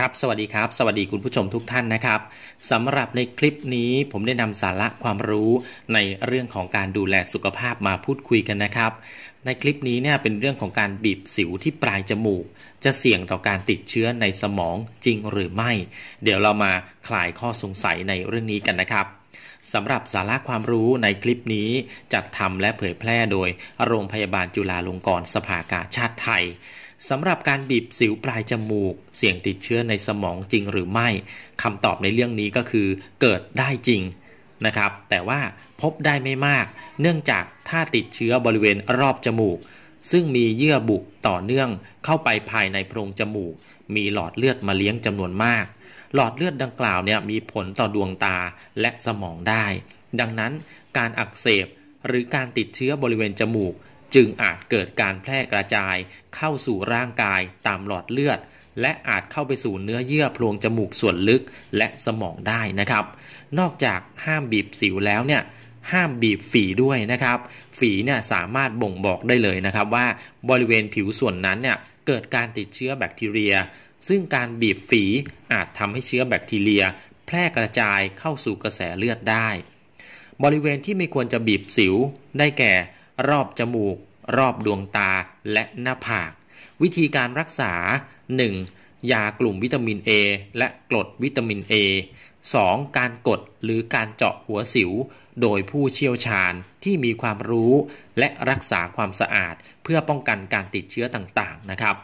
ครับสวัสดีครับ สวัสดีคุณผู้ชมทุกท่านนะครับสำหรับในคลิปนี้ผมได้นำสาระความรู้ ในเรื่องของการดูแลสุขภาพมาพูดคุยกันนะครับ ในคลิปนี้เนี่ยเป็นเรื่องของการบีบสิวที่ปลายจมูก จะเสี่ยงต่อการติดเชื้อในสมองจริงหรือไม่ เดี๋ยวเรามาคลายข้อสงสัยในเรื่องนี้กันนะครับสำหรับสาระความรู้ในคลิปนี้จัดทำและเผยแพร่โดยโรงพยาบาลจุฬาลงกรณ์สภากาชาติไทยสำหรับการบีบสิวปลายจมูกเสี่ยงติดเชื้อในสมองจริงหรือไม่คำตอบในเรื่องนี้ก็คือเกิดได้จริงนะครับแต่ว่าพบได้ไม่มาก เนื่องจากถ้าติดเชื้อบริเวณรอบจมูก ซึ่งมีเยื่อบุต่อเนื่องเข้าไปภายในโพรงจมูก มีหลอดเลือดมาเลี้ยงจำนวนมาก หลอดเลือดดังกล่าวเนี่ยมีผลต่อดวงตาและสมองได้ ดังนั้นการอักเสบหรือการติดเชื้อบริเวณจมูกจึงอาจเกิดการแพร่กระจาย เข้าสู่ร่างกายตามหลอดเลือด และอาจเข้าไปสู่เนื้อเยื่อโพรงจมูกส่วนลึกและสมองได้นะครับ นอกจากห้ามบีบสิวแล้วเนี่ยห้ามบีบฝีด้วยนะครับฝีเนี่ยสามารถบ่งบอกได้เลยนะครับ ว่าบริเวณผิวส่วนนั้นเนี่ยเกิดการติดเชื้อแบคทีเรีย ซึ่งการบีบฝีอาจทำให้เชื้อแบคทีเรีย แพร่กระจายเข้าสู่กระแสเลือดได้ บริเวณที่ไม่ควรจะบีบสิวได้แก่รอบจมูกรอบดวงตาและหน้าผาก วิธีการรักษา 1. ยากลุ่มวิตามิน A และกรดวิตามิน A 2. การกดหรือการเจาะหัวสิว โดยผู้เชี่ยวชาญที่มีความรู้และรักษาความสะอาด เพื่อป้องกันการติดเชื้อต่างๆนะครับ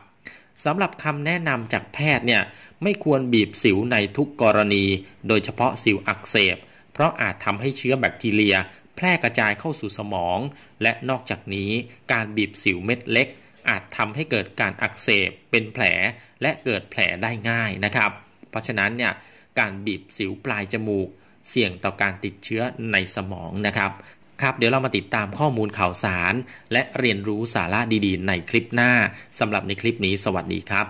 สำหรับคำแนะนำจากแพทย์เนี่ยไม่ควรบีบสิวในทุกกรณี โดยเฉพาะสิวอักเสบ เพราะอาจทำให้เชื้อแบคทีเรียแพร่กระจายเข้าสู่สมอง และนอกจากนี้การบีบสิวเม็ดเล็ก อาจทำให้เกิดการอักเสบเป็นแผลและเกิดแผลได้ง่ายนะครับ เพราะฉะนั้นเนี่ยการบีบสิวปลายจมูก เสี่ยงต่อการติดเชื้อในสมองนะครับครับ เดี๋ยวเรามาติดตามข้อมูลข่าวสาร และเรียนรู้สาระดีๆ ในคลิปหน้าสำหรับในคลิปนี้สวัสดีครับ